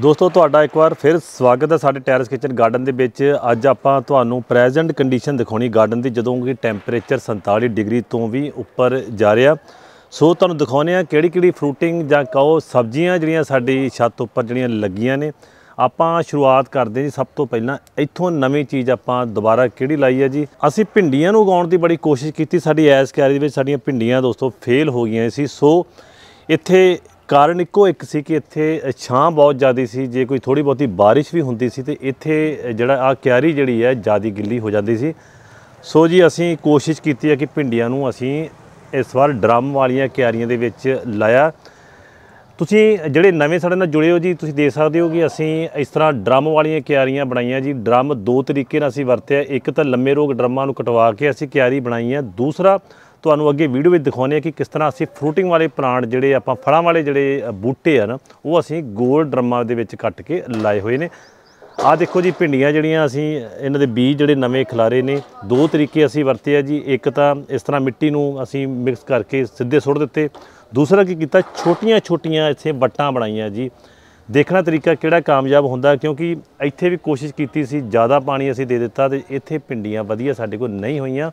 ਦੋਸਤੋ ਤੁਹਾਡਾ ਇੱਕ ਵਾਰ ਫਿਰ ਸਵਾਗਤ ਹੈ ਸਾਡੇ ਟੈਰਸ ਕਿਚਨ ਗਾਰਡਨ ਦੇ ਵਿੱਚ ਅੱਜ ਆਪਾਂ ਤੁਹਾਨੂੰ ਪ੍ਰੈਜ਼ੈਂਟ ਕੰਡੀਸ਼ਨ ਦਿਖਾਉਣੀ ਗਾਰਡਨ ਦੀ ਜਦੋਂ ਕਿ ਟੈਂਪਰੇਚਰ 47 ਡਿਗਰੀ ਤੋਂ ਵੀ ਉੱਪਰ ਜਾ ਰਿਹਾ ਸੋ ਤੁਹਾਨੂੰ ਦਿਖਾਉਨੇ ਆ ਕਿਹੜੀ ਕਿਹੜੀ ਫਰੂਟਿੰਗ ਜਾਂ ਕਹੋ ਸਬਜ਼ੀਆਂ ਜਿਹੜੀਆਂ ਸਾਡੀ ਛੱਤ ਉੱਪਰ ਜਿਹੜੀਆਂ ਲੱਗੀਆਂ ਨੇ ਆਪਾਂ ਸ਼ੁਰੂਆਤ ਕਰਦੇ ਜੀ ਸਭ ਤੋਂ ਪਹਿਲਾਂ ਇੱਥੋਂ ਨਵੀਂ ਚੀਜ਼ ਆਪਾਂ ਦੁਬਾਰਾ ਕਿਹੜੀ ਲਾਈ ਹੈ ਜੀ ਅਸੀਂ ਭਿੰਡੀਆਂ ਨੂੰ ਉਗਾਉਣ ਦੀ ਬੜੀ ਕੋਸ਼ਿਸ਼ ਕੀਤੀ ਸਾਡੀ ਐਸ ਕੈਰੀ ਦੇ ਵਿੱਚ ਸਾਡੀਆਂ ਭਿੰਡੀਆਂ ਦੋਸਤੋ ਫੇਲ ਹੋ ਗਈਆਂ ਸੀ ਸੋ ਇੱਥੇ ਕਾਰਨ ਇੱਕੋ ਇੱਕ ਸੀ ਕਿ ਇੱਥੇ ਛਾਂ ਬਹੁਤ ਜ਼ਿਆਦੀ ਸੀ ਜੇ ਕੋਈ ਥੋੜੀ ਬਹੁਤੀ ਬਾਰਿਸ਼ ਵੀ ਹੁੰਦੀ ਸੀ ਤੇ ਇੱਥੇ ਜਿਹੜਾ ਆ ਕਿਆਰੀ ਜਿਹੜੀ ਹੈ ਜਿਆਦੀ ਗਿੱਲੀ ਹੋ ਜਾਂਦੀ ਸੀ ਸੋ ਜੀ ਅਸੀਂ ਕੋਸ਼ਿਸ਼ ਕੀਤੀ ਹੈ ਕਿ ਭਿੰਡੀਆਂ ਨੂੰ ਅਸੀਂ ਇਸ ਵਾਰ ਡਰਮ ਵਾਲੀਆਂ ਕਿਆਰੀਆਂ ਦੇ ਵਿੱਚ ਲਾਇਆ ਤੁਸੀਂ ਜਿਹੜੇ ਨਵੇਂ ਸਾਡੇ ਨਾਲ ਜੁੜੇ ਹੋ ਜੀ ਤੁਸੀਂ ਦੇਖ ਸਕਦੇ ਹੋ ਕਿ ਅਸੀਂ ਇਸ ਤਰ੍ਹਾਂ ਡਰਮ ਵਾਲੀਆਂ ਕਿਆਰੀਆਂ ਬਣਾਈਆਂ ਜੀ ਡਰਮ ਦੋ ਤਰੀਕੇ ਨਾਲ ਅਸੀਂ ਵਰਤਿਆ ਇੱਕ ਤਾਂ ਲੰਮੇ ਰੋਗ ਡਰਮਾਂ ਨੂੰ ਕਟਵਾ ਕੇ ਅਸੀਂ ਕਿਆਰੀ ਬਣਾਈ ਹੈ ਦੂਸਰਾ ਤੁਹਾਨੂੰ ਅੱਗੇ ਵੀਡੀਓ ਵਿੱਚ ਦਿਖਾਉਣੇ ਆ ਕਿ ਕਿਸ ਤਰ੍ਹਾਂ ਅਸੀਂ ਫਰੂਟਿੰਗ ਵਾਲੇ ਪਲਾਂਟ ਜਿਹੜੇ ਆਪਾਂ ਫਲਾਂ ਵਾਲੇ ਜਿਹੜੇ ਬੂਟੇ ਆ ਨਾ ਉਹ ਅਸੀਂ ਗੋਲ ਡਰਮਾਂ ਦੇ ਵਿੱਚ ਕੱਟ ਕੇ ਲਾਏ ਹੋਏ ਨੇ ਆ ਦੇਖੋ ਜੀ ਭਿੰਡੀਆਂ ਜਿਹੜੀਆਂ ਅਸੀਂ ਇਹਨਾਂ ਦੇ ਬੀਜ ਜਿਹੜੇ ਨਵੇਂ ਖਿਲਾਰੇ ਨੇ ਦੋ ਤਰੀਕੇ ਅਸੀਂ ਵਰਤੇ ਆ ਜੀ ਇੱਕ ਤਾਂ ਇਸ ਤਰ੍ਹਾਂ ਮਿੱਟੀ ਨੂੰ ਅਸੀਂ ਮਿਕਸ ਕਰਕੇ ਸਿੱਧੇ ਸੁੱਟ ਦਿੱਤੇ ਦੂਸਰਾ ਕੀ ਕੀਤਾ ਛੋਟੀਆਂ-ਛੋਟੀਆਂ ਇੱਥੇ ਵੱਟਾਂ ਬਣਾਈਆਂ ਜੀ ਦੇਖਣਾ ਤਰੀਕਾ ਕਿਹੜਾ ਕਾਮਯਾਬ ਹੁੰਦਾ ਕਿਉਂਕਿ ਇੱਥੇ ਵੀ ਕੋਸ਼ਿਸ਼ ਕੀਤੀ ਸੀ ਜ਼ਿਆਦਾ ਪਾਣੀ ਅਸੀਂ ਦੇ ਦਿੱਤਾ ਤੇ ਇੱਥੇ ਭਿੰਡੀਆਂ ਵਧੀਆ ਸਾਡੇ ਕੋਲ ਨਹੀਂ ਹੋਈਆਂ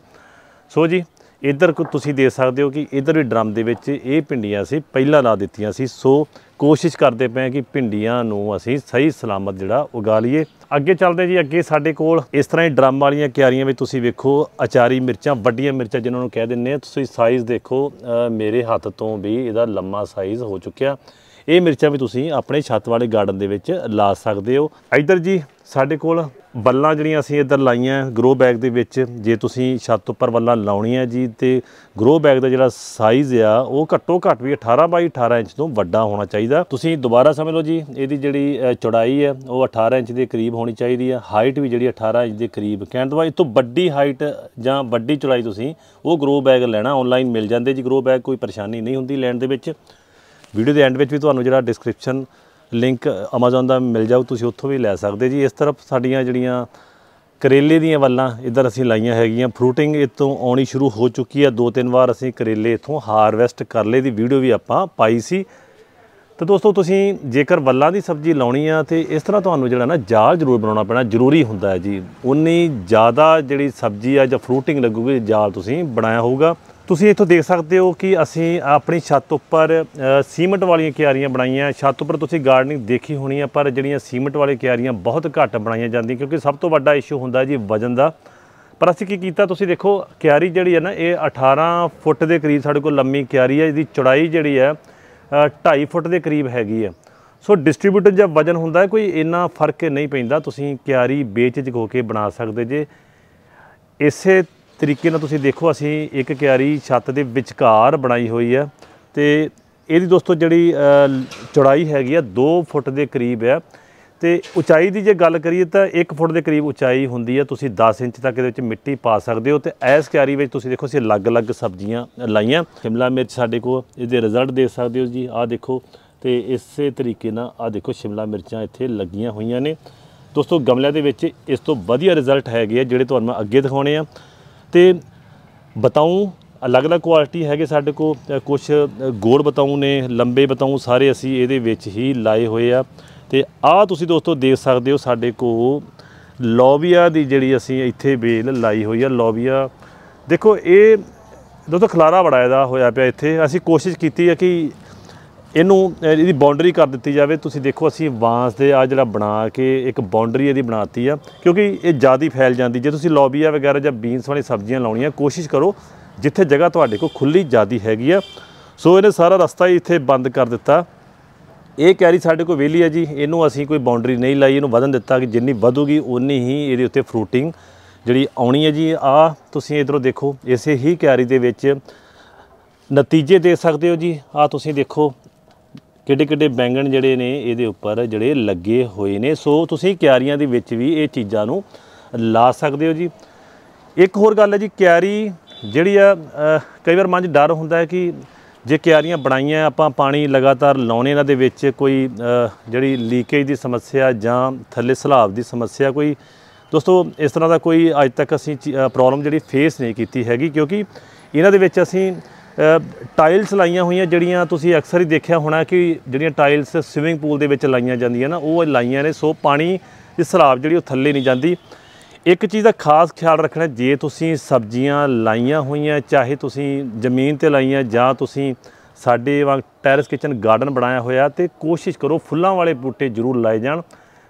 ਸੋ ਜੀ ਇਧਰ ਕੋ ਤੁਸੀਂ ਦੇਖ ਸਕਦੇ ਹੋ ਕਿ ਇਧਰ ਵੀ ਡਰਮ ਦੇ ਵਿੱਚ ਇਹ ਪਿੰਡੀਆਂ ਸੀ ਪਹਿਲਾਂ ਲਾ ਦਿੱਤੀਆਂ ਸੀ ਸੋ ਕੋਸ਼ਿਸ਼ ਕਰਦੇ ਪਏ ਕਿ ਪਿੰਡੀਆਂ ਨੂੰ ਅਸੀਂ ਸਹੀ ਸਲਾਮਤ ਜਿਹੜਾ ਉਗਾ ਲਈਏ ਅੱਗੇ ਚੱਲਦੇ ਜੀ ਅੱਗੇ ਸਾਡੇ ਕੋਲ ਇਸ ਤਰ੍ਹਾਂ ਹੀ ਡਰਮ ਵਾਲੀਆਂ ਕਿਆਰੀਆਂ ਵਿੱਚ ਤੁਸੀਂ ਵੇਖੋ ਅਚਾਰੀ ਮਿਰਚਾਂ ਵੱਡੀਆਂ ਮਿਰਚਾਂ ਜਿਨ੍ਹਾਂ ਨੂੰ ਕਹਿ ਦਿੰਨੇ ਆ ਤੁਸੀਂ ਸਾਈਜ਼ ਦੇਖੋ ਮੇਰੇ ਹੱਥ ਤੋਂ ਵੀ ਇਹਦਾ ਲੰਮਾ ਸਾਈਜ਼ ਹੋ ਚੁੱਕਿਆ ਇਹ ਮਿਰਚਾਂ ਵੀ ਤੁਸੀਂ ਆਪਣੇ ਛੱਤ ਵਾਲੇ ਗਾਰਡਨ ਦੇ ਵਿੱਚ ਲਾ ਸਕਦੇ ਹੋ ਇਧਰ ਜੀ ਸਾਡੇ ਕੋਲ ਬੱਲਾਂ ਜਿਹੜੀਆਂ ਅਸੀਂ ਇੱਧਰ ਲਾਈਆਂ ਗਰੋ ਬੈਗ ਦੇ ਵਿੱਚ ਜੇ ਤੁਸੀਂ ਛੱਤ ਉੱਪਰ ਬੱਲਾਂ ਲਾਉਣੀਆਂ ਜੀ ਤੇ ਗਰੋ ਬੈਗ ਦਾ ਜਿਹੜਾ ਸਾਈਜ਼ ਆ ਉਹ ਘੱਟੋ ਘੱਟ ਵੀ 18 ਬਾਈ 18 ਇੰਚ ਤੋਂ ਵੱਡਾ ਹੋਣਾ ਚਾਹੀਦਾ ਤੁਸੀਂ ਦੁਬਾਰਾ ਸਮਝ ਲਓ ਜੀ ਇਹਦੀ ਜਿਹੜੀ ਚੌੜਾਈ ਹੈ ਉਹ 18 ਇੰਚ ਦੇ ਕਰੀਬ ਹੋਣੀ ਚਾਹੀਦੀ ਹੈ ਹਾਈਟ ਵੀ ਜਿਹੜੀ 18 ਇੰਚ ਦੇ ਕਰੀਬ ਕਹਿਣ ਤੋਂ ਬਾਅਦ ਤੋਂ ਵੱਡੀ ਹਾਈਟ ਜਾਂ ਵੱਡੀ ਚੌੜਾਈ ਤੁਸੀਂ ਉਹ ਗਰੋ ਬੈਗ ਲੈਣਾ ਆਨਲਾਈਨ ਮਿਲ ਜਾਂਦੇ ਜੀ ਗਰੋ ਬੈਗ ਕੋਈ ਪਰੇਸ਼ਾਨੀ ਨਹੀਂ ਹੁੰਦੀ ਲੈਣ ਦੇ ਵਿੱਚ ਵੀਡੀਓ ਦੇ ਐਂਡ ਵਿੱਚ ਵੀ ਤੁਹਾਨੂੰ ਜਿਹੜਾ ਡਿਸਕ੍ਰਿਪਸ਼ਨ ਲਿੰਕ Amazon ਦਾ ਮਿਲ ਜਾਊ ਤੁਸੀਂ ਉੱਥੋਂ ਵੀ ਲੈ ਸਕਦੇ ਜੀ ਇਸ ਤਰ੍ਹਾਂ ਸਾਡੀਆਂ ਜਿਹੜੀਆਂ ਕਰੇਲੇ ਦੀਆਂ ਵੱਲਾਂ ਇੱਧਰ ਅਸੀਂ ਲਾਈਆਂ ਹੈਗੀਆਂ ਫਰੂਟਿੰਗ ਇਤੋਂ ਆਉਣੀ ਸ਼ੁਰੂ ਹੋ ਚੁੱਕੀ ਹੈ ਦੋ ਤਿੰਨ ਵਾਰ ਅਸੀਂ ਕਰੇਲੇ ਇਥੋਂ ਹਾਰਵੈਸਟ ਕਰ ਲਏ ਦੀ ਵੀਡੀਓ ਵੀ ਆਪਾਂ ਪਾਈ ਸੀ ਤੇ ਦੋਸਤੋ ਤੁਸੀਂ ਜੇਕਰ ਵੱਲਾਂ ਦੀ ਸਬਜ਼ੀ ਲਾਉਣੀ ਆ ਤੇ ਇਸ ਤਰ੍ਹਾਂ ਤੁਹਾਨੂੰ ਜਿਹੜਾ ਨਾ ਜਾਲ ਜ਼ਰੂਰ ਬਣਾਉਣਾ ਪੈਣਾ ਜ਼ਰੂਰੀ ਹੁੰਦਾ ਹੈ ਜੀ ਉਨੀ ਜ਼ਿਆਦਾ ਜਿਹੜੀ ਸਬਜ਼ੀ ਆ ਜਾਂ ਫਰੂਟਿੰਗ ਲੱਗੂਗੀ ਜਾਲ ਤੁਸੀਂ ਬਣਾਇਆ ਹੋਊਗਾ ਤੁਸੀਂ ਇੱਥੋਂ ਦੇਖ ਸਕਦੇ ਹੋ ਕਿ ਅਸੀਂ ਆਪਣੀ ਛੱਤ ਉੱਪਰ ਸੀਮੈਂਟ ਵਾਲੀਆਂ ਕਿਆਰੀਆਂ ਬਣਾਈਆਂ ਛੱਤ ਉੱਪਰ ਤੁਸੀਂ ਗਾਰਡਨਿੰਗ ਦੇਖੀ ਹੋਣੀ ਆ ਪਰ ਜਿਹੜੀਆਂ ਸੀਮੈਂਟ ਵਾਲੀਆਂ ਕਿਆਰੀਆਂ ਬਹੁਤ ਘੱਟ ਬਣਾਈਆਂ ਜਾਂਦੀਆਂ ਕਿਉਂਕਿ ਸਭ ਤੋਂ ਵੱਡਾ ਇਸ਼ੂ ਹੁੰਦਾ ਜੀ ਵਜਨ ਦਾ ਪਰ ਅਸੀਂ ਕੀ ਕੀਤਾ ਤੁਸੀਂ ਦੇਖੋ ਕਿਆਰੀ ਜਿਹੜੀ ਹੈ ਨਾ ਇਹ 18 ਫੁੱਟ ਦੇ ਕਰੀਬ ਸਾਡੇ ਕੋਲ ਲੰਮੀ ਕਿਆਰੀ ਹੈ ਇਹਦੀ ਚੌੜਾਈ ਜਿਹੜੀ ਹੈ 2.5 ਫੁੱਟ ਦੇ ਕਰੀਬ ਹੈਗੀ ਹੈ ਸੋ ਡਿਸਟ੍ਰੀਬਿਊਟਰ ਜਾਂ ਵਜਨ ਹੁੰਦਾ ਕੋਈ ਇੰਨਾ ਫਰਕ ਨਹੀਂ ਪੈਂਦਾ ਤੁਸੀਂ ਕਿਆਰੀ ਵੇਚ ਹੋ ਕੇ ਬਣਾ ਸਕਦੇ ਜੇ ਇਸੇ ਤਰੀਕੇ ਨਾਲ ਤੁਸੀਂ ਦੇਖੋ ਅਸੀਂ ਇੱਕ ਕਿਆਰੀ ਛੱਤ ਦੇ ਵਿਚਕਾਰ ਬਣਾਈ ਹੋਈ ਹੈ ਤੇ ਇਹਦੀ ਦੋਸਤੋ ਜਿਹੜੀ ਚੌੜਾਈ ਹੈਗੀ ਆ 2 ਫੁੱਟ ਦੇ ਕਰੀਬ ਹੈ ਤੇ ਉਚਾਈ ਦੀ ਜੇ ਗੱਲ ਕਰੀਏ ਤਾਂ 1 ਫੁੱਟ ਦੇ ਕਰੀਬ ਉਚਾਈ ਹੁੰਦੀ ਹੈ ਤੁਸੀਂ 10 ਇੰਚ ਤੱਕ ਇਹਦੇ ਵਿੱਚ ਮਿੱਟੀ ਪਾ ਸਕਦੇ ਹੋ ਤੇ ਐਸ ਕਿਆਰੀ ਵਿੱਚ ਤੁਸੀਂ ਦੇਖੋ ਅਸੀਂ ਅਲੱਗ-ਅਲੱਗ ਸਬਜ਼ੀਆਂ ਲਾਈਆਂ ਸ਼ਿਮਲਾ ਮਿਰਚ ਸਾਡੇ ਕੋਲ ਇਹਦੇ ਰਿਜ਼ਲਟ ਦੇਖ ਸਕਦੇ ਹੋ ਜੀ ਆਹ ਦੇਖੋ ਤੇ ਇਸੇ ਤਰੀਕੇ ਨਾਲ ਆਹ ਦੇਖੋ ਸ਼ਿਮਲਾ ਮਿਰਚਾਂ ਇੱਥੇ ਲੱਗੀਆਂ ਹੋਈਆਂ ਨੇ ਦੋਸਤੋ ਗਮਲਿਆਂ ਦੇ ਵਿੱਚ ਇਸ ਤੋਂ ਵਧੀਆ ਰਿਜ਼ਲਟ ਹੈਗੇ ਆ ਜਿਹੜੇ ਤੁਹਾਨੂੰ ਮੈਂ ਅੱਗੇ ਦਿਖਾਉਣੇ ਆ ਤੇ ਬਤਾਉ ਅਲੱਗ-ਅਲੱਗ ਕੁਆਲਿਟੀ ਹੈਗੇ ਸਾਡੇ ਕੋ ਕੁਝ ਗੋੜ ਬਤਾਉ ਨੇ ਲੰਬੇ ਬਤਾਉ ਸਾਰੇ ਅਸੀਂ ਇਹਦੇ ਵਿੱਚ ਹੀ ਲਾਏ ਹੋਏ ਆ ਤੇ ਆ ਤੁਸੀਂ ਦੋਸਤੋ ਦੇਖ ਸਕਦੇ ਹੋ ਸਾਡੇ ਕੋ ਲੋਬੀਆ ਦੀ ਜਿਹੜੀ ਅਸੀਂ ਇੱਥੇ ਬੇਲ ਲਾਈ ਹੋਈ ਆ ਲੋਬੀਆ ਦੇਖੋ ਇਹ ਦੋਸਤੋ ਖਲਾਰਾ ਬੜਾ ਇਹਦਾ ਹੋਇਆ ਪਿਆ ਇੱਥੇ ਅਸੀਂ ਕੋਸ਼ਿਸ਼ ਕੀਤੀ ਆ ਕਿ ਇਹਨੂੰ ਇਹਦੀ ਬਾਉਂਡਰੀ ਕਰ ਦਿੱਤੀ ਜਾਵੇ ਤੁਸੀਂ ਦੇਖੋ ਅਸੀਂ ਵਾਂਸ ਦੇ ਆ ਜਿਹੜਾ ਬਣਾ ਕੇ ਇੱਕ ਬਾਉਂਡਰੀ ਇਹਦੀ ਬਣਾਤੀ ਆ ਕਿਉਂਕਿ ਇਹ ਜਿਆਦਾ ਫੈਲ ਜਾਂਦੀ ਜੇ ਤੁਸੀਂ ਲੋਬੀਆ ਵਗੈਰਾ ਜਾਂ ਬੀਨਸ ਵਾਲੀ ਸਬਜ਼ੀਆਂ ਲਾਉਣੀਆਂ ਕੋਸ਼ਿਸ਼ ਕਰੋ ਜਿੱਥੇ ਜਗ੍ਹਾ ਤੁਹਾਡੇ ਕੋਲ ਖੁੱਲੀ ਜਿਆਦੀ ਹੈਗੀ ਆ ਸੋ ਇਹਨੇ ਸਾਰਾ ਰਸਤਾ ਹੀ ਇੱਥੇ ਬੰਦ ਕਰ ਦਿੱਤਾ ਇਹ ਕੈਰੀ ਸਾਡੇ ਕੋਲ ਵਿਹਲੀ ਆ ਜੀ ਇਹਨੂੰ ਅਸੀਂ ਕੋਈ ਬਾਉਂਡਰੀ ਨਹੀਂ ਲਾਈ ਇਹਨੂੰ ਵਧਣ ਦਿੱਤਾ ਕਿ ਜਿੰਨੀ ਵਧੂਗੀ ਉਨੀ ਹੀ ਇਹਦੇ ਉੱਤੇ ਫਰੂਟਿੰਗ ਜਿਹੜੀ ਆਉਣੀ ਹੈ ਜੀ ਆ ਤੁਸੀਂ ਇਧਰੋਂ ਦੇਖੋ ਇਸੇ ਹੀ ਕੈਰੀ ਦੇ ਵਿੱਚ ਨਤੀਜੇ ਦੇ ਸਕਦੇ ਹੋ ਜੀ ਆ ਤੁਸੀਂ ਦੇਖੋ ਕਿੱਡੇ ਕਿੱਡੇ ਬੈਂਗਣ ਜਿਹੜੇ ਨੇ ਇਹਦੇ ਉੱਪਰ ਜਿਹੜੇ ਲੱਗੇ ਹੋਏ ਨੇ ਸੋ ਤੁਸੀਂ ਕਿਆਰੀਆਂ ਦੇ ਵਿੱਚ ਵੀ ਇਹ ਚੀਜ਼ਾਂ ਨੂੰ ਲਾ ਸਕਦੇ ਹੋ ਜੀ ਇੱਕ ਹੋਰ ਗੱਲ ਹੈ ਜੀ ਕਿਆਰੀ ਜਿਹੜੀ ਆ ਕਈ ਵਾਰ ਮਨ 'ਚ ਡਰ ਹੁੰਦਾ ਹੈ ਕਿ ਜੇ ਕਿਆਰੀਆਂ ਬਣਾਈਆਂ ਆਪਾਂ ਪਾਣੀ ਲਗਾਤਾਰ ਲਾਉਣੇ ਇਹਨਾਂ ਦੇ ਵਿੱਚ ਕੋਈ ਜਿਹੜੀ ਲੀਕੇਜ ਦੀ ਸਮੱਸਿਆ ਜਾਂ ਥੱਲੇ ਸਲਾਬ ਦੀ ਸਮੱਸਿਆ ਕੋਈ ਦੋਸਤੋ ਇਸ ਤਰ੍ਹਾਂ ਦਾ ਕੋਈ ਅੱਜ ਤੱਕ ਅਸੀਂ ਪ੍ਰੋਬਲਮ ਜਿਹੜੀ ਫੇਸ ਨਹੀਂ ਕੀਤੀ ਹੈਗੀ ਕਿਉਂਕਿ ਇਹਨਾਂ ਦੇ ਵਿੱਚ ਅਸੀਂ ਟਾਈਲਸ ਲਾਈਆਂ ਹੋਈਆਂ ਜਿਹੜੀਆਂ ਤੁਸੀਂ ਅਕਸਰ ਹੀ ਦੇਖਿਆ ਹੋਣਾ ਕਿ ਜਿਹੜੀਆਂ ਟਾਈਲਸ ਸਵਿਮਿੰਗ ਪੂਲ ਦੇ ਵਿੱਚ ਲਾਈਆਂ ਜਾਂਦੀਆਂ ਨਾ ਉਹ ਲਾਈਆਂ ਨੇ ਸੋ ਪਾਣੀ ਇਸ ਸਰਾਬ ਜਿਹੜੀ ਉਹ ਥੱਲੇ ਨਹੀਂ ਜਾਂਦੀ ਇੱਕ ਚੀਜ਼ ਦਾ ਖਾਸ ਖਿਆਲ ਰੱਖਣਾ ਜੇ ਤੁਸੀਂ ਸਬਜ਼ੀਆਂ ਲਾਈਆਂ ਹੋਈਆਂ ਚਾਹੇ ਤੁਸੀਂ ਜ਼ਮੀਨ ਤੇ ਲਾਈਆਂ ਜਾਂ ਤੁਸੀਂ ਸਾਡੇ ਵਾਂਗ ਟੈਰਸ ਕਿਚਨ ਗਾਰਡਨ ਬਣਾਇਆ ਹੋਇਆ ਤੇ ਕੋਸ਼ਿਸ਼ ਕਰੋ ਫੁੱਲਾਂ ਵਾਲੇ ਬੂਟੇ ਜ਼ਰੂਰ ਲਾਏ ਜਾਣ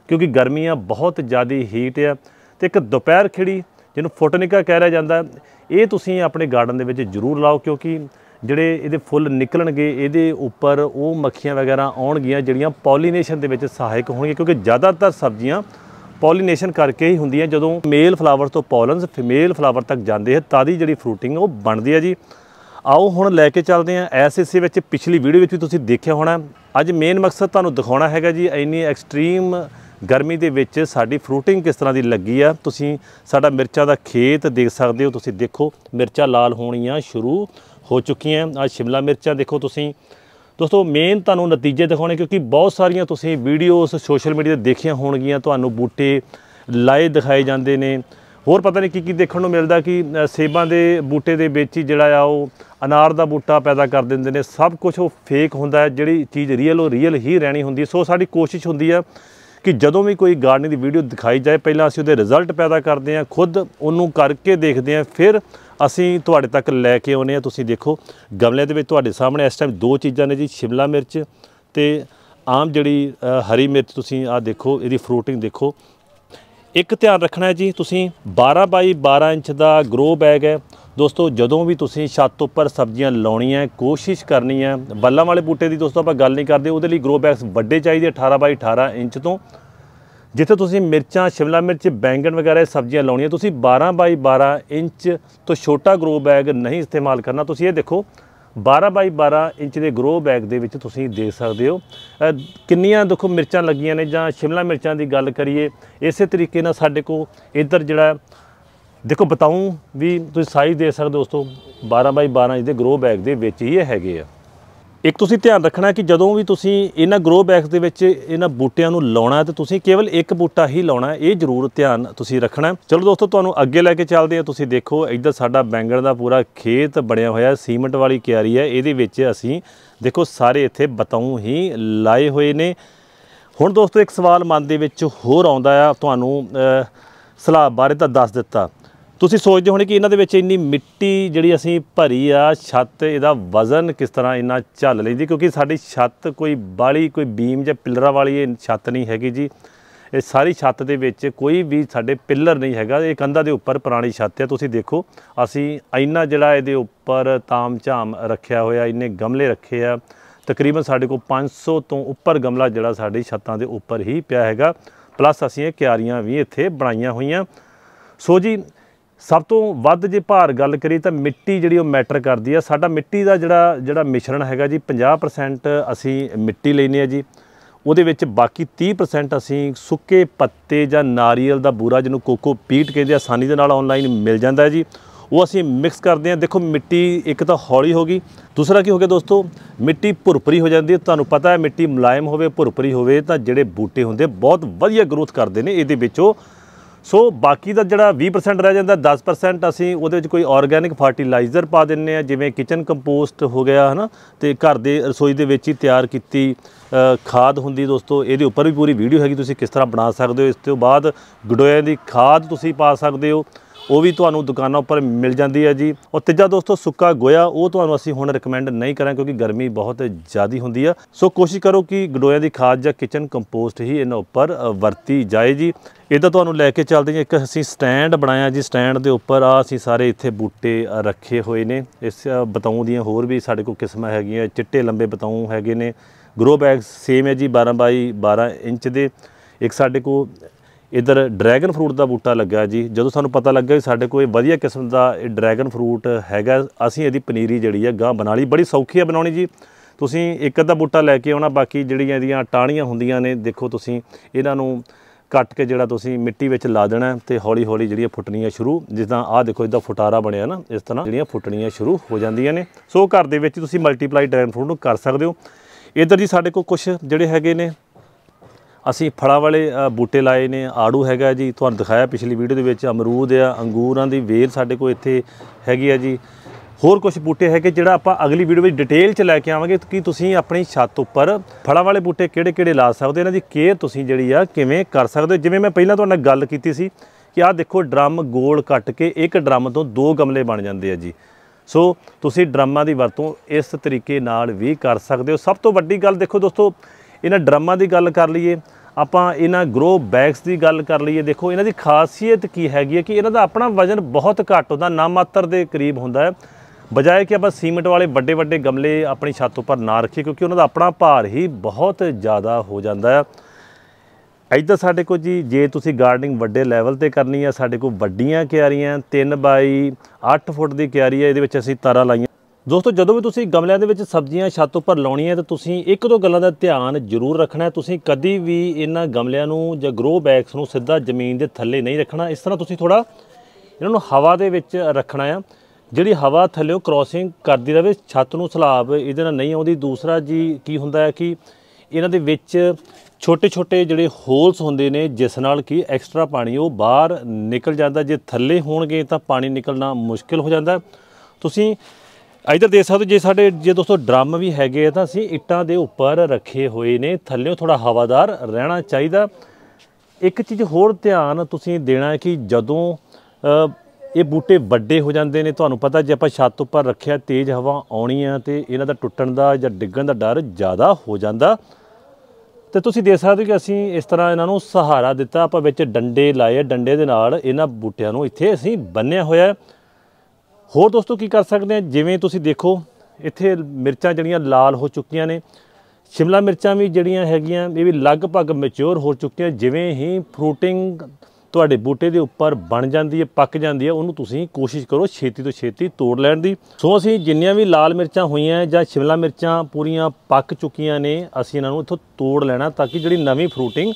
ਕਿਉਂਕਿ ਗਰਮੀਆਂ ਬਹੁਤ ਜ਼ਿਆਦਾ ਹੀਟ ਆ ਤੇ ਇੱਕ ਦੁਪਹਿਰ ਖਿੜੀ ਜਿਹਨੂੰ ਫੋਟੋਨਿਕਾ ਕਹਿਆ ਜਾਂਦਾ ਇਹ ਤੁਸੀਂ ਆਪਣੇ ਗਾਰਡਨ ਦੇ ਵਿੱਚ ਜ਼ਰੂਰ ਲਾਓ ਕਿਉਂਕਿ ਜਿਹੜੇ ਇਹਦੇ ਫੁੱਲ ਨਿਕਲਣਗੇ ਇਹਦੇ ਉੱਪਰ ਉਹ ਮੱਖੀਆਂ ਵਗੈਰਾ ਆਉਣਗੀਆਂ ਜਿਹੜੀਆਂ ਪੋਲੀਨੇਸ਼ਨ ਦੇ ਵਿੱਚ ਸਹਾਇਕ ਹੋਣਗੀਆਂ ਕਿਉਂਕਿ ਜ਼ਿਆਦਾਤਰ ਸਬਜ਼ੀਆਂ ਪੋਲੀਨੇਸ਼ਨ ਕਰਕੇ ਹੀ ਹੁੰਦੀਆਂ ਜਦੋਂ ਮੇਲ ਫਲਾਵਰ ਤੋਂ ਪੋਲਨਸ ਫੀਮੇਲ ਫਲਾਵਰ ਤੱਕ ਜਾਂਦੇ ਹੈ ਤਾਂ ਦੀ ਜਿਹੜੀ ਫਰੂਟਿੰਗ ਉਹ ਬਣਦੀ ਹੈ ਜੀ ਆਓ ਹੁਣ ਲੈ ਕੇ ਚੱਲਦੇ ਆ ਐਸ ਹਿੱਸੇ ਵਿੱਚ ਪਿਛਲੀ ਵੀਡੀਓ ਵਿੱਚ ਵੀ ਤੁਸੀਂ ਦੇਖਿਆ ਹੋਣਾ ਅੱਜ ਮੇਨ ਮਕਸਦ ਤੁਹਾਨੂੰ ਦਿਖਾਉਣਾ ਹੈਗਾ ਜੀ ਇੰਨੀ ਐਕਸਟ੍ਰੀਮ ਗਰਮੀ ਦੇ ਵਿੱਚ ਸਾਡੀ ਫਰੂਟਿੰਗ ਕਿਸ ਤਰ੍ਹਾਂ ਦੀ ਲੱਗੀ ਆ ਤੁਸੀਂ ਸਾਡਾ ਮਿਰਚਾਂ ਦਾ ਖੇਤ ਦੇਖ ਸਕਦੇ ਹੋ ਤੁਸੀਂ ਦੇਖੋ ਮਿਰਚਾਂ ਲਾਲ ਹੋਣੀਆਂ ਸ਼ੁਰੂ ਹੋ ਚੁੱਕੀਆਂ ਆ ਸ਼ਿਮਲਾ ਮਿਰਚਾਂ ਦੇਖੋ ਤੁਸੀਂ ਦੋਸਤੋ ਮੇਨ ਤੁਹਾਨੂੰ ਨਤੀਜੇ ਦਿਖਾਉਣੇ ਕਿਉਂਕਿ ਬਹੁਤ ਸਾਰੀਆਂ ਤੁਸੀਂ ਵੀਡੀਓਜ਼ ਸੋਸ਼ਲ ਮੀਡੀਆ ਤੇ ਦੇਖੀਆਂ ਹੋਣਗੀਆਂ ਤੁਹਾਨੂੰ ਬੂਟੇ ਲਾਏ ਦਿਖਾਏ ਜਾਂਦੇ ਨੇ ਹੋਰ ਪਤਾ ਨਹੀਂ ਕੀ ਕੀ ਦੇਖਣ ਨੂੰ ਮਿਲਦਾ ਕਿ ਸੇਬਾਂ ਦੇ ਬੂਟੇ ਦੇ ਵਿੱਚ ਹੀ ਜਿਹੜਾ ਆ ਉਹ ਅਨਾਰ ਦਾ ਬੂਟਾ ਪੈਦਾ ਕਰ ਦਿੰਦੇ ਨੇ ਸਭ ਕੁਝ ਉਹ ਫੇਕ ਹੁੰਦਾ ਜਿਹੜੀ ਚੀਜ਼ ਰੀਅਲ ਉਹ ਰੀਅਲ ਹੀ ਰਹਿਣੀ ਹੁੰਦੀ ਸੋ ਸਾਡੀ ਕੋਸ਼ਿਸ਼ ਹੁੰਦੀ ਆ ਕਿ ਜਦੋਂ ਵੀ ਕੋਈ ਗਾਰਡਨਿੰਗ ਦੀ ਵੀਡੀਓ ਦਿਖਾਈ ਜਾਏ ਪਹਿਲਾਂ ਅਸੀਂ ਉਹਦੇ ਰਿਜ਼ਲਟ ਪੈਦਾ ਕਰਦੇ ਹਾਂ ਖੁਦ ਉਹਨੂੰ ਕਰਕੇ ਦੇਖਦੇ ਹਾਂ ਫਿਰ ਅਸੀਂ ਤੁਹਾਡੇ ਤੱਕ ਲੈ ਕੇ ਆਉਨੇ ਆ ਤੁਸੀਂ ਦੇਖੋ ਗਮਲੇ ਦੇ ਵਿੱਚ ਤੁਹਾਡੇ ਸਾਹਮਣੇ ਇਸ ਟਾਈਮ ਦੋ ਚੀਜ਼ਾਂ ਨੇ ਜੀ ਸ਼ਿਮਲਾ ਮਿਰਚ ਤੇ ਆਮ ਜਿਹੜੀ ਹਰੀ ਮਿਰਚ ਤੁਸੀਂ ਆ ਦੇਖੋ ਇਹਦੀ ਫਰੂਟਿੰਗ ਦੇਖੋ ਇੱਕ ਧਿਆਨ ਰੱਖਣਾ ਹੈ ਜੀ ਤੁਸੀਂ 12 ਬਾਈ 12 ਇੰਚ ਦਾ ਗਰੋ ਬੈਗ ਹੈ ਦੋਸਤੋ ਜਦੋਂ ਵੀ ਤੁਸੀਂ ਛੱਤ ਉੱਪਰ ਸਬਜ਼ੀਆਂ ਲਾਉਣੀਆਂ ਕੋਸ਼ਿਸ਼ ਕਰਨੀ ਹੈ ਬੱਲਾਂ ਵਾਲੇ ਬੂਟੇ ਦੀ ਦੋਸਤੋ ਆਪਾਂ ਗੱਲ ਨਹੀਂ ਕਰਦੇ ਉਹਦੇ ਲਈ ਗਰੋ ਬੈਗਸ ਵੱਡੇ ਚਾਹੀਦੇ 18 ਬਾਈ 18 ਇੰਚ ਤੋਂ ਜਿੱਥੇ ਤੁਸੀਂ ਮਿਰਚਾਂ ਸ਼ਿਮਲਾ ਮਿਰਚ ਬੈਂਗਣ ਵਗੈਰਾ ਸਬਜ਼ੀਆਂ ਲਾਉਣੀਆਂ ਤੁਸੀਂ 12 ਬਾਈ 12 ਇੰਚ ਤੋਂ ਛੋਟਾ ਗਰੋ ਬੈਗ ਨਹੀਂ ਇਸਤੇਮਾਲ ਕਰਨਾ ਤੁਸੀਂ ਇਹ ਦੇਖੋ 12 ਬਾਈ 12 ਇੰਚ ਦੇ ਗਰੋ ਬੈਗ ਦੇ ਵਿੱਚ ਤੁਸੀਂ ਦੇ ਸਕਦੇ ਹੋ ਕਿੰਨੀਆਂ ਦੇਖੋ ਮਿਰਚਾਂ ਲੱਗੀਆਂ ਨੇ ਜਾਂ ਸ਼ਿਮਲਾ ਮਿਰਚਾਂ ਦੀ ਗੱਲ ਕਰੀਏ ਇਸੇ ਤਰੀਕੇ ਨਾਲ ਸਾਡੇ ਕੋਲ ਇੱਧਰ ਜਿਹੜਾ ਦੇਖੋ ਬਤਾਉਂ ਵੀ ਤੁਸੀਂ ਸਾਈਜ਼ ਦੇ ਸਕਦੇ ਦੋਸਤੋ 12 ਬਾਈ 12 ਇੰਚ ਦੇ ਗਰੋ ਬੈਗ ਦੇ ਵਿੱਚ ਹੀ ਇਹ ਹੈਗੇ ਆ ਇੱਕ ਤੁਸੀਂ ਧਿਆਨ ਰੱਖਣਾ ਕਿ ਜਦੋਂ ਵੀ ਤੁਸੀਂ ਇਹਨਾਂ ਗਰੋ ਬੈਗਸ ਦੇ ਵਿੱਚ ਇਹਨਾਂ ਬੂਟਿਆਂ ਨੂੰ ਲਾਉਣਾ ਤੇ ਤੁਸੀਂ ਕੇਵਲ ਇੱਕ ਬੂਟਾ ਹੀ ਲਾਉਣਾ ਇਹ ਜ਼ਰੂਰ ਧਿਆਨ ਤੁਸੀਂ ਰੱਖਣਾ ਚਲੋ ਦੋਸਤੋ ਤੁਹਾਨੂੰ ਅੱਗੇ ਲੈ ਕੇ ਚੱਲਦੇ ਆ ਤੁਸੀਂ ਦੇਖੋ ਇੱਧਰ ਸਾਡਾ ਬੈਂਗਣ ਦਾ ਪੂਰਾ ਖੇਤ ਬਣਿਆ ਹੋਇਆ ਸੀਮੈਂਟ ਵਾਲੀ ਕਿਆਰੀ ਹੈ ਇਹਦੇ ਵਿੱਚ ਅਸੀਂ ਦੇਖੋ ਸਾਰੇ ਇੱਥੇ ਬਤਾਉਂ ਹੀ ਲਾਏ ਹੋਏ ਨੇ ਹੁਣ ਦੋਸਤੋ ਇੱਕ ਸਵਾਲ ਮਨ ਦੇ ਵਿੱਚ ਹੋਰ ਆਉਂਦਾ ਆ ਤੁਹਾਨੂੰ ਸਲਾਹ ਬਾਰੇ ਤਾਂ ਦੱਸ ਦਿੱਤਾ ਤੁਸੀਂ ਸੋਚਦੇ ਹੋਣੇ ਕਿ ਇਹਨਾਂ ਦੇ ਵਿੱਚ ਇੰਨੀ ਮਿੱਟੀ ਜਿਹੜੀ ਅਸੀਂ ਭਰੀ ਆ ਛੱਤ ਇਹਦਾ ਵਜ਼ਨ ਕਿਸ ਤਰ੍ਹਾਂ ਇੰਨਾ ਝੱਲ ਲੈਂਦੀ ਕਿਉਂਕਿ ਸਾਡੀ ਛੱਤ ਕੋਈ ਬਾਲੀ ਕੋਈ ਬੀਮ ਜਾਂ ਪਿਲਰਾਂ ਵਾਲੀ ਇਹ ਛੱਤ ਨਹੀਂ ਹੈਗੀ ਜੀ ਇਹ ਸਾਰੀ ਛੱਤ ਦੇ ਵਿੱਚ ਕੋਈ ਵੀ ਸਾਡੇ ਪਿਲਰ ਨਹੀਂ ਹੈਗਾ ਇਹ ਕੰਧਾਂ ਦੇ ਉੱਪਰ ਪੁਰਾਣੀ ਛੱਤ ਹੈ ਤੁਸੀਂ ਦੇਖੋ ਅਸੀਂ ਇੰਨਾ ਜਿਹੜਾ ਇਹਦੇ ਉੱਪਰ ਤਾਮ-ਝਾਮ ਰੱਖਿਆ ਹੋਇਆ ਇੰਨੇ ਗਮਲੇ ਰੱਖੇ ਆ ਤਕਰੀਬਨ ਸਾਡੇ ਕੋਲ 500 ਤੋਂ ਉੱਪਰ ਗਮਲਾ ਜਿਹੜਾ ਸਾਡੀ ਛੱਤਾਂ ਦੇ ਉੱਪਰ ਹੀ ਪਿਆ ਹੈਗਾ ਪਲੱਸ ਅਸੀਂ ਇਹ ਕਿਆਰੀਆਂ ਵੀ ਇੱਥੇ ਬਣਾਈਆਂ ਹੋਈਆਂ ਸੋ ਜੀ ਸਭ ਤੋਂ ਵੱਧ ਜੇ ਭਾਰ ਗੱਲ ਕਰੀ ਤਾਂ ਮਿੱਟੀ ਜਿਹੜੀ ਉਹ ਮੈਟਰ ਕਰਦੀ ਆ ਸਾਡਾ ਮਿੱਟੀ ਦਾ ਜਿਹੜਾ ਜਿਹੜਾ ਮਿਸ਼ਰਣ ਹੈਗਾ ਜੀ 50% ਅਸੀਂ ਮਿੱਟੀ ਲੈਨੇ ਆ ਜੀ ਉਹਦੇ ਵਿੱਚ ਬਾਕੀ 30% ਅਸੀਂ ਸੁੱਕੇ ਪੱਤੇ ਜਾਂ ਨਾਰੀਅਲ ਦਾ ਬੂਰਾ ਜਿਹਨੂੰ ਕੋਕੋ ਪੀਟ ਕਹਿੰਦੇ ਆਸਾਨੀ ਦੇ ਨਾਲ ਆਨਲਾਈਨ ਮਿਲ ਜਾਂਦਾ ਜੀ ਉਹ ਅਸੀਂ ਮਿਕਸ ਕਰਦੇ ਆ ਦੇਖੋ ਮਿੱਟੀ ਇੱਕ ਤਾਂ ਹੌਲੀ ਹੋ ਗਈ ਦੂਸਰਾ ਕੀ ਹੋ ਗਿਆ ਦੋਸਤੋ ਮਿੱਟੀ ਭੁਰਪਰੀ ਹੋ ਜਾਂਦੀ ਹੈ ਤੁਹਾਨੂੰ ਪਤਾ ਹੈ ਮਿੱਟੀ ਮੁਲਾਇਮ ਹੋਵੇ ਭੁਰਪਰੀ ਹੋਵੇ ਤਾਂ ਜਿਹੜੇ ਬੂਟੇ ਹੁੰਦੇ ਬਹੁਤ ਵਧੀਆ ਗਰੋਥ ਕਰਦੇ ਨੇ ਇਹਦੇ ਵਿੱਚੋਂ ਸੋ ਬਾਕੀ ਦਾ ਜਿਹੜਾ 20% ਰਹਿ ਜਾਂਦਾ 10% ਅਸੀਂ ਉਹਦੇ ਵਿੱਚ ਕੋਈ ਆਰਗੈਨਿਕ ਫਰਟੀਲਾਈਜ਼ਰ ਪਾ ਦਿੰਨੇ ਆ ਜਿਵੇਂ ਕਿਚਨ ਕੰਪੋਸਟ ਹੋ ਗਿਆ ਹਨਾ ਤੇ ਘਰ ਦੇ ਰਸੋਈ ਦੇ ਵਿੱਚ ਹੀ ਤਿਆਰ ਕੀਤੀ ਖਾਦ ਹੁੰਦੀ ਦੋਸਤੋ ਇਹਦੇ ਉੱਪਰ ਵੀ ਪੂਰੀ ਵੀਡੀਓ ਹੈਗੀ ਤੁਸੀਂ ਕਿਸ ਤਰ੍ਹਾਂ ਬਣਾ ਸਕਦੇ ਹੋ ਇਸ ਤੋਂ ਬਾਅਦ ਗਡੋਇਆਂ ਦੀ ਖਾਦ ਤੁਸੀਂ ਪਾ ਸਕਦੇ ਹੋ ਉਹ ਵੀ ਤੁਹਾਨੂੰ ਦੁਕਾਨਾਂ ਉੱਪਰ ਮਿਲ ਜਾਂਦੀ ਹੈ ਜੀ ਔਰ ਤੀਜਾ ਦੋਸਤੋ ਸੁੱਕਾ ਗੋਇਆ ਉਹ ਤੁਹਾਨੂੰ ਅਸੀਂ ਹੁਣ ਰეკਮੈਂਡ ਨਹੀਂ ਕਰਾਂ ਕਿਉਂਕਿ ਗਰਮੀ ਬਹੁਤ ਜ਼ਿਆਦੀ ਹੁੰਦੀ ਆ ਸੋ ਕੋਸ਼ਿਸ਼ ਕਰੋ ਕਿ ਗਡੋਇਆਂ ਦੀ ਖਾਦ ਜਾਂ ਕਿਚਨ ਕੰਪੋਸਟ ਹੀ ਇਹਨਾਂ ਉੱਪਰ ਵਰਤੀ ਜਾਏ ਜੀ ਇਹਦਾ ਤੁਹਾਨੂੰ ਲੈ ਕੇ ਚੱਲਦੇ ਹਾਂ ਇੱਕ ਅਸੀਂ ਸਟੈਂਡ ਬਣਾਇਆ ਜੀ ਸਟੈਂਡ ਦੇ ਉੱਪਰ ਆ ਅਸੀਂ ਸਾਰੇ ਇੱਥੇ ਬੂਟੇ ਰੱਖੇ ਹੋਏ ਨੇ ਇਸ ਬਤਾਉ ਦੀਆਂ ਹੋਰ ਵੀ ਸਾਡੇ ਕੋਲ ਕਿਸਮਾਂ ਹੈਗੀਆਂ ਚਿੱਟੇ ਲੰਬੇ ਬਤਾਉ ਹੈਗੇ ਨੇ ਗਰੋ ਬੈਗਸ ਸੇਮ ਹੈ ਜੀ 12 ਬਾਈ 12 ਇੰਚ ਦੇ ਇੱਕ ਸਾਡੇ ਕੋਲ ਇਧਰ ਡਰੈਗਨ ਫਰੂਟ ਦਾ ਬੂਟਾ ਲੱਗਾ ਜੀ ਜਦੋਂ ਸਾਨੂੰ ਪਤਾ ਲੱਗਾ ਕਿ ਸਾਡੇ ਕੋਲ ਇਹ ਵਧੀਆ ਕਿਸਮ ਦਾ ਇਹ ਡਰੈਗਨ ਫਰੂਟ ਹੈਗਾ ਅਸੀਂ ਇਹਦੀ ਪਨੀਰੀ ਜਿਹੜੀ ਹੈ ਗਾਂ ਬਣਾ ਲਈ ਬੜੀ ਸੌਖੀ ਹੈ ਬਣਾਉਣੀ ਜੀ ਤੁਸੀਂ ਇੱਕ ਅੱਧਾ ਬੂਟਾ ਲੈ ਕੇ ਆਉਣਾ ਬਾਕੀ ਜਿਹੜੀਆਂ ਇਹਦੀਆਂ ਟਾਹਣੀਆਂ ਹੁੰਦੀਆਂ ਨੇ ਦੇਖੋ ਤੁਸੀਂ ਇਹਨਾਂ ਨੂੰ ਕੱਟ ਕੇ ਜਿਹੜਾ ਤੁਸੀਂ ਮਿੱਟੀ ਵਿੱਚ ਲਾ ਦੇਣਾ ਤੇ ਹੌਲੀ ਹੌਲੀ ਜਿਹੜੀਆਂ ਫੁੱਟਣੀਆਂ ਸ਼ੁਰੂ ਜਿੱਦਾਂ ਆਹ ਦੇਖੋ ਇਹਦਾ ਫੁਟਾਰਾ ਬਣਿਆ ਨਾ ਇਸ ਤਰ੍ਹਾਂ ਜਿਹੜੀਆਂ ਫੁੱਟਣੀਆਂ ਸ਼ੁਰੂ ਹੋ ਜਾਂਦੀਆਂ ਨੇ ਸੋ ਘਰ ਦੇ ਵਿੱਚ ਤੁਸੀਂ ਮਲਟੀਪਲਾਈ ਡਰੈਗਨ ਫਰੂਟ ਨੂੰ ਕਰ ਸਕਦੇ ਹੋ ਇਧਰ ਜੀ ਸਾਡੇ ਕੋਲ ਕੁਝ ਜਿਹੜੇ ਹੈਗੇ ਨੇ ਅਸੀਂ ਫਲਾਂ ਵਾਲੇ ਬੂਟੇ ਲਾਏ ਨੇ ਆੜੂ ਹੈਗਾ ਜੀ ਤੁਹਾਨੂੰ ਦਿਖਾਇਆ ਪਿਛਲੀ ਵੀਡੀਓ ਦੇ ਵਿੱਚ ਅਮਰੂਦ ਆ ਅੰਗੂਰਾਂ ਦੀ ਵੇਲ ਸਾਡੇ ਕੋਲ ਇੱਥੇ ਹੈਗੀ ਆ ਜੀ ਹੋਰ ਕੁਝ ਬੂਟੇ ਹੈਗੇ ਜਿਹੜਾ ਆਪਾਂ ਅਗਲੀ ਵੀਡੀਓ ਵਿੱਚ ਡਿਟੇਲ ਚ ਲੈ ਕੇ ਆਵਾਂਗੇ ਕਿ ਤੁਸੀਂ ਆਪਣੀ ਛੱਤ ਉੱਪਰ ਫਲਾਂ ਵਾਲੇ ਬੂਟੇ ਕਿਹੜੇ-ਕਿਹੜੇ ਲਾ ਸਕਦੇ ਇਹਨਾਂ ਦੀ ਕੇਅਰ ਤੁਸੀਂ ਜਿਹੜੀ ਆ ਕਿਵੇਂ ਕਰ ਸਕਦੇ ਜਿਵੇਂ ਮੈਂ ਪਹਿਲਾਂ ਤੁਹਾਡੇ ਨਾਲ ਗੱਲ ਕੀਤੀ ਸੀ ਕਿ ਆਹ ਦੇਖੋ ਡਰਮ ਗੋਲ ਕੱਟ ਕੇ ਇੱਕ ਡਰਮ ਤੋਂ ਦੋ ਗਮਲੇ ਬਣ ਜਾਂਦੇ ਆ ਜੀ ਸੋ ਤੁਸੀਂ ਡਰਮਾਂ ਦੀ ਵਰਤੋਂ ਇਸ ਤਰੀਕੇ ਨਾਲ ਵੀ ਕਰ ਸਕਦੇ ਹੋ ਸਭ ਤੋਂ ਵੱਡੀ ਗੱਲ ਦੇਖੋ ਦੋਸਤੋ ਇਹਨਾਂ ਡਰਾਮਾ ਦੀ ਗੱਲ ਕਰ ਲਈਏ ਆਪਾਂ ਇਹਨਾਂ ਗਰੋ ਬੈਗਸ ਦੀ ਗੱਲ ਕਰ ਲਈਏ ਦੇਖੋ ਇਹਨਾਂ ਦੀ ਖਾਸੀਅਤ ਕੀ ਹੈਗੀ ਹੈ ਕਿ ਇਹਨਾਂ ਦਾ ਆਪਣਾ ਵਜ਼ਨ ਬਹੁਤ ਘੱਟ ਹੁੰਦਾ ਨਾ ਮਾਤਰ ਦੇ ਕਰੀਬ ਹੁੰਦਾ ਹੈ ਬਜਾਏ ਕਿ ਆਪਾਂ ਸੀਮੈਂਟ ਵਾਲੇ ਵੱਡੇ ਵੱਡੇ ਗਮਲੇ ਆਪਣੀ ਛੱਤ ਉੱਪਰ ਨਾ ਰੱਖੀਏ ਕਿਉਂਕਿ ਉਹਨਾਂ ਦਾ ਆਪਣਾ ਭਾਰ ਹੀ ਬਹੁਤ ਜ਼ਿਆਦਾ ਹੋ ਜਾਂਦਾ ਹੈ ਇੱਧਰ ਸਾਡੇ ਕੋਲ ਜੀ ਜੇ ਤੁਸੀਂ ਗਾਰਡਨਿੰਗ ਵੱਡੇ ਲੈਵਲ ਤੇ ਕਰਨੀ ਹੈ ਸਾਡੇ ਕੋਲ ਵੱਡੀਆਂ ਕਿਆਰੀਆਂ 3 ਬਾਈ 8 ਫੁੱਟ ਦੀ ਕਿਆਰੀ ਹੈ ਇਹਦੇ ਵਿੱਚ ਅਸੀਂ ਤਾਰਾਂ ਲਾਈਆਂ ਦੋਸਤੋ ਜਦੋਂ ਵੀ ਤੁਸੀਂ ਗਮਲਿਆਂ ਦੇ ਵਿੱਚ ਸਬਜ਼ੀਆਂ ਛੱਤ ਉੱਪਰ ਲਾਉਣੀਆਂ ਤਾਂ ਤੁਸੀਂ ਇੱਕ ਦੋ ਗੱਲਾਂ ਦਾ ਧਿਆਨ ਜ਼ਰੂਰ ਰੱਖਣਾ ਤੁਸੀਂ ਕਦੀ ਵੀ ਇਹਨਾਂ ਗਮਲਿਆਂ ਨੂੰ ਜਾਂ ਗਰੋ ਬੈਗਸ ਨੂੰ ਸਿੱਧਾ ਜ਼ਮੀਨ ਦੇ ਥੱਲੇ ਨਹੀਂ ਰੱਖਣਾ ਇਸ ਤਰ੍ਹਾਂ ਤੁਸੀਂ ਥੋੜਾ ਇਹਨਾਂ ਨੂੰ ਹਵਾ ਦੇ ਵਿੱਚ ਰੱਖਣਾ ਆ ਜਿਹੜੀ ਹਵਾ ਥੱਲੇੋਂ ਕ੍ਰੋਸਿੰਗ ਕਰਦੀ ਰਹੇ ਛੱਤ ਨੂੰ ਸਲਾਬ ਇਹਦੇ ਨਾਲ ਨਹੀਂ ਆਉਂਦੀ ਦੂਸਰਾ ਜੀ ਕੀ ਹੁੰਦਾ ਹੈ ਕਿ ਇਹਨਾਂ ਦੇ ਵਿੱਚ ਛੋਟੇ-ਛੋਟੇ ਜਿਹੜੇ ਹੋਲਸ ਹੁੰਦੇ ਨੇ ਜਿਸ ਨਾਲ ਕਿ ਐਕਸਟਰਾ ਪਾਣੀ ਉਹ ਬਾਹਰ ਨਿਕਲ ਜਾਂਦਾ ਜੇ ਥੱਲੇ ਹੋਣਗੇ ਤਾਂ ਪਾਣੀ ਨਿਕਲਣਾ ਮੁਸ਼ਕਿਲ ਹੋ ਜਾਂਦਾ ਤੁਸੀਂ ਇਧਰ ਦੇਖ ਸਕਦੇ ਜੇ ਸਾਡੇ ਜੇ ਦੋਸਤੋ ਡਰਮ ਵੀ ਹੈਗੇ ਤਾਂ ਅਸੀਂ ਇੱਟਾਂ ਦੇ ਉੱਪਰ ਰੱਖੇ ਹੋਏ ਨੇ ਥੱਲੇੋਂ ਥੋੜਾ ਹਵਾਦਾਰ ਰਹਿਣਾ ਚਾਹੀਦਾ ਇੱਕ ਚੀਜ਼ ਹੋਰ ਧਿਆਨ ਤੁਸੀਂ ਦੇਣਾ ਹੈ ਕਿ ਜਦੋਂ ਇਹ ਬੂਟੇ ਵੱਡੇ ਹੋ ਜਾਂਦੇ ਨੇ ਤੁਹਾਨੂੰ ਪਤਾ ਜੇ ਆਪਾਂ ਛੱਤ ਉੱਪਰ ਰੱਖਿਆ ਤੇਜ਼ ਹਵਾ ਆਉਣੀ ਆ ਤੇ ਇਹਨਾਂ ਦਾ ਟੁੱਟਣ ਦਾ ਜਾਂ ਡਿੱਗਣ ਦਾ ਡਰ ਜ਼ਿਆਦਾ ਹੋ ਜਾਂਦਾ ਤੇ ਤੁਸੀਂ ਦੇਖ ਸਕਦੇ ਹੋ ਕਿ ਅਸੀਂ ਇਸ ਤਰ੍ਹਾਂ ਇਹਨਾਂ ਨੂੰ ਸਹਾਰਾ ਦਿੱਤਾ ਆਪਾਂ ਵਿੱਚ ਡੰਡੇ ਲਾਏ ਡੰਡੇ ਦੇ ਨਾਲ ਇਹਨਾਂ ਬੂਟਿਆਂ ਨੂੰ ਇੱਥੇ ਅਸੀਂ ਬੰਨਿਆ ਹੋਇਆ ਹੈ ਹੋਰ ਦੋਸਤੋ ਕੀ ਕਰ ਸਕਦੇ ਆ ਜਿਵੇਂ ਤੁਸੀਂ ਦੇਖੋ ਇੱਥੇ ਮਿਰਚਾਂ ਜਿਹੜੀਆਂ ਲਾਲ ਹੋ ਚੁੱਕੀਆਂ ਨੇ ਸ਼ਿਮਲਾ ਮਿਰਚਾਂ ਵੀ ਜਿਹੜੀਆਂ ਹੈਗੀਆਂ ਇਹ ਵੀ ਲਗਭਗ ਮੈਚੁਰ ਹੋ ਚੁੱਕੀਆਂ ਜਿਵੇਂ ਹੀ ਫਰੂਟਿੰਗ ਤੁਹਾਡੇ ਬੂਟੇ ਦੇ ਉੱਪਰ ਬਣ ਜਾਂਦੀ ਹੈ ਪੱਕ ਜਾਂਦੀ ਹੈ ਉਹਨੂੰ ਤੁਸੀਂ ਕੋਸ਼ਿਸ਼ ਕਰੋ ਛੇਤੀ ਤੋਂ ਛੇਤੀ ਤੋੜ ਲੈਣ ਦੀ ਸੋ ਅਸੀਂ ਜਿੰਨੀਆਂ ਵੀ ਲਾਲ ਮਿਰਚਾਂ ਹੋਈਆਂ ਜਾਂ ਸ਼ਿਮਲਾ ਮਿਰਚਾਂ ਪੂਰੀਆਂ ਪੱਕ ਚੁੱਕੀਆਂ ਨੇ ਅਸੀਂ ਇਹਨਾਂ ਨੂੰ ਇੱਥੋਂ ਤੋੜ ਲੈਣਾ ਤਾਂ ਕਿ ਜਿਹੜੀ ਨਵੀਂ ਫਰੂਟਿੰਗ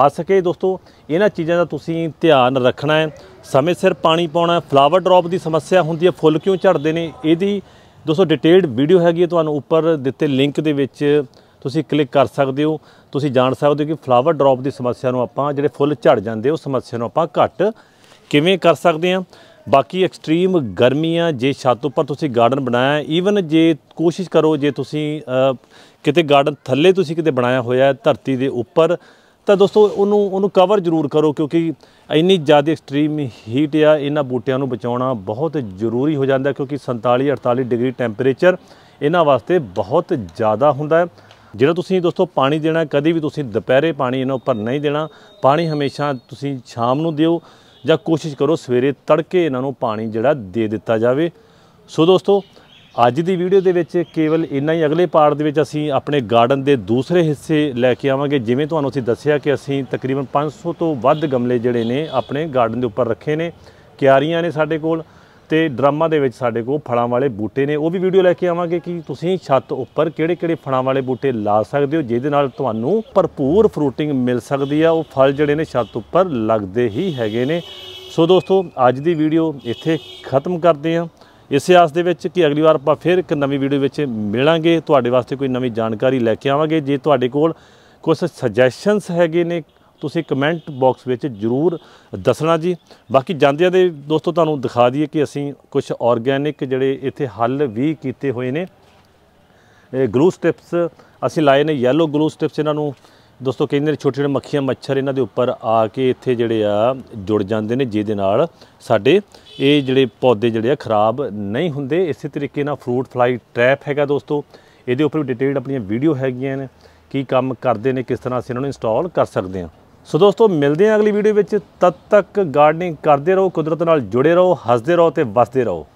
ਆ ਸਕੇ ਦੋਸਤੋ ਇਹਨਾਂ ਚੀਜ਼ਾਂ ਦਾ ਤੁਸੀਂ ਧਿਆਨ ਰੱਖਣਾ ਹੈ ਸਮੇਂ ਸਿਰ ਪਾਣੀ ਪਾਉਣਾ ਫਲਾਵਰ ਡ੍ਰੌਪ ਦੀ ਸਮੱਸਿਆ ਹੁੰਦੀ ਹੈ ਫੁੱਲ ਕਿਉਂ ਝੜਦੇ ਨੇ ਇਹਦੀ ਦੋਸਤੋ ਡਿਟੇਲਡ ਵੀਡੀਓ ਹੈਗੀ ਹੈ ਤੁਹਾਨੂੰ ਉੱਪਰ ਦਿੱਤੇ ਲਿੰਕ ਦੇ ਵਿੱਚ ਤੁਸੀਂ ਕਲਿੱਕ ਕਰ ਸਕਦੇ ਹੋ ਤੁਸੀਂ ਜਾਣ ਸਕਦੇ ਹੋ ਕਿ ਫਲਾਵਰ ਡ੍ਰੌਪ ਦੀ ਸਮੱਸਿਆ ਨੂੰ ਆਪਾਂ ਜਿਹੜੇ ਫੁੱਲ ਝੜ ਜਾਂਦੇ ਉਹ ਸਮੱਸਿਆ ਨੂੰ ਆਪਾਂ ਘੱਟ ਕਿਵੇਂ ਕਰ ਸਕਦੇ ਹਾਂ ਬਾਕੀ ਐਕਸਟ੍ਰੀਮ ਗਰਮੀਆਂ ਜੇ ਛੱਤ ਉੱਪਰ ਤੁਸੀਂ ਗਾਰਡਨ ਬਣਾਇਆ ਈਵਨ ਜੇ ਕੋਸ਼ਿਸ਼ ਕਰੋ ਜੇ ਤੁਸੀਂ ਕਿਤੇ ਗਾਰਡਨ ਥੱਲੇ ਤੁਸੀਂ ਕਿਤੇ ਬਣਾਇਆ ਹੋਇਆ ਧਰਤੀ ਦੇ ਉੱਪਰ ਤਾਂ ਦੋਸਤੋ ਉਹਨੂੰ ਉਹਨੂੰ ਕਵਰ ਜ਼ਰੂਰ ਕਰੋ ਕਿਉਂਕਿ ਇੰਨੀ ਜ਼ਿਆਦਾ ਐਕਸਟ੍ਰੀਮ ਹੀਟ ਆ ਇਹਨਾਂ ਬੂਟਿਆਂ ਨੂੰ ਬਚਾਉਣਾ ਬਹੁਤ ਜ਼ਰੂਰੀ ਹੋ ਜਾਂਦਾ ਕਿਉਂਕਿ 47 48 ਡਿਗਰੀ ਟੈਂਪਰੇਚਰ ਇਹਨਾਂ ਵਾਸਤੇ ਬਹੁਤ ਜ਼ਿਆਦਾ ਹੁੰਦਾ ਜਿਹੜਾ ਤੁਸੀਂ ਦੋਸਤੋ ਪਾਣੀ ਦੇਣਾ ਕਦੀ ਵੀ ਤੁਸੀਂ ਦੁਪਹਿਰੇ ਪਾਣੀ ਇਹਨਾਂ ਉੱਪਰ ਨਹੀਂ ਦੇਣਾ ਪਾਣੀ ਹਮੇਸ਼ਾ ਤੁਸੀਂ ਸ਼ਾਮ ਨੂੰ ਦਿਓ ਜਾਂ ਕੋਸ਼ਿਸ਼ ਕਰੋ ਸਵੇਰੇ ਤੜਕੇ ਇਹਨਾਂ ਨੂੰ ਪਾਣੀ ਜਿਹੜਾ ਦੇ ਦਿੱਤਾ ਜਾਵੇ ਸੋ ਦੋਸਤੋ ਅੱਜ ਦੀ ਵੀਡੀਓ ਦੇ ਵਿੱਚ ਕੇਵਲ ਇੰਨਾ ਹੀ ਅਗਲੇ ਪਾਰਟ ਦੇ ਵਿੱਚ ਅਸੀਂ ਆਪਣੇ ਗਾਰਡਨ ਦੇ ਦੂਸਰੇ ਹਿੱਸੇ ਲੈ ਕੇ ਆਵਾਂਗੇ ਜਿਵੇਂ ਤੁਹਾਨੂੰ ਅਸੀਂ ਦੱਸਿਆ ਕਿ ਅਸੀਂ ਤਕਰੀਬਨ 500 ਤੋਂ ਵੱਧ ਗਮਲੇ ਜਿਹੜੇ ਨੇ ਆਪਣੇ ਗਾਰਡਨ ਦੇ ਉੱਪਰ ਰੱਖੇ ਨੇ ਕਿਆਰੀਆਂ ਨੇ ਸਾਡੇ ਕੋਲ ਤੇ ਡਰਾਮਾ ਦੇ ਵਿੱਚ ਸਾਡੇ ਕੋਲ ਫਲਾਂ ਵਾਲੇ ਬੂਟੇ ਨੇ ਉਹ ਵੀ ਵੀਡੀਓ ਲੈ ਕੇ ਆਵਾਂਗੇ ਕਿ ਤੁਸੀਂ ਛੱਤ ਉੱਪਰ ਕਿਹੜੇ-ਕਿਹੜੇ ਫਲਾਂ ਵਾਲੇ ਬੂਟੇ ਲਾ ਸਕਦੇ ਹੋ ਜਿਹਦੇ ਨਾਲ ਤੁਹਾਨੂੰ ਭਰਪੂਰ ਫਰੂਟਿੰਗ ਮਿਲ ਸਕਦੀ ਆ ਉਹ ਫਲ ਜਿਹੜੇ ਨੇ ਛੱਤ ਉੱਪਰ ਲੱਗਦੇ ਹੀ ਹੈਗੇ ਨੇ ਸੋ ਦੋਸਤੋ ਅੱਜ ਦੀ ਵੀਡੀਓ ਇੱਥੇ ਖਤਮ ਕਰਦੇ ਹਾਂ ਇਸੇ ਆਸ ਦੇ ਵਿੱਚ ਕਿ ਅਗਲੀ ਵਾਰ ਆਪਾਂ ਫਿਰ ਇੱਕ ਨਵੀਂ ਵੀਡੀਓ ਵਿੱਚ ਮਿਲਾਂਗੇ ਤੁਹਾਡੇ ਵਾਸਤੇ ਕੋਈ ਨਵੀਂ ਜਾਣਕਾਰੀ ਲੈ ਕੇ ਆਵਾਂਗੇ ਜੇ ਤੁਹਾਡੇ ਕੋਲ ਕੁਝ ਸੁਜੈਸ਼ਨਸ ਹੈਗੇ ਨੇ ਤੁਸੀਂ ਕਮੈਂਟ ਬਾਕਸ ਵਿੱਚ ਜਰੂਰ ਦੱਸਣਾ ਜੀ ਬਾਕੀ ਜਾਂਦਿਆਂ ਦੇ ਦੋਸਤੋ ਤੁਹਾਨੂੰ ਦਿਖਾ ਦਈਏ ਕਿ ਅਸੀਂ ਕੁਝ ਆਰਗੈਨਿਕ ਜਿਹੜੇ ਇੱਥੇ ਹੱਲ ਵੀ ਕੀਤੇ ਹੋਏ ਨੇ ਗਲੂ ਸਟ੍ਰਿਪਸ ਅਸੀਂ ਲਾਏ ਨੇ ਯੈਲੋ ਗਲੂ ਸਟ੍ਰਿਪਸ ਇਹਨਾਂ ਨੂੰ ਦੋਸਤੋ ਕਹਿੰਦੇ ਨੇ ਛੋਟੇ ਛੋਟੇ ਮੱਖੀਆਂ ਮੱਛਰ ਇਹਨਾਂ ਦੇ ਉੱਪਰ ਆ ਕੇ ਇੱਥੇ ਜਿਹੜੇ ਆ ਜੁੜ ਜਾਂਦੇ ਨੇ ਜਿਹਦੇ ਨਾਲ ਸਾਡੇ ਇਹ ਜਿਹੜੇ ਪੌਦੇ ਜਿਹੜੇ ਆ ਖਰਾਬ ਨਹੀਂ ਹੁੰਦੇ ਇਸੇ ਤਰੀਕੇ ਨਾਲ ਫਰੂਟ ਫਲਾਈ ਟ੍ਰੈਪ ਹੈਗਾ ਦੋਸਤੋ ਇਹਦੇ ਉੱਪਰ ਵੀ ਡਿਟੇਲਡ ਆਪਣੀਆਂ ਵੀਡੀਓ ਹੈਗੀਆਂ ਨੇ ਕੀ ਕੰਮ ਕਰਦੇ ਨੇ ਕਿਸ ਤਰ੍ਹਾਂ ਅਸੀਂ ਇਹਨਾਂ ਨੂੰ ਇੰਸਟਾਲ ਕਰ ਸਕਦੇ ਹਾਂ ਸੋ ਦੋਸਤੋ ਮਿਲਦੇ ਹਾਂ ਅਗਲੀ ਵੀਡੀਓ ਵਿੱਚ ਤਦ ਤੱਕ ਗਾਰਡਨਿੰਗ ਕਰਦੇ ਰਹੋ ਕੁਦਰਤ ਨਾਲ ਜੁੜੇ ਰਹੋ ਹੱਸਦੇ ਰਹੋ ਤੇ ਵਸਦੇ ਰਹੋ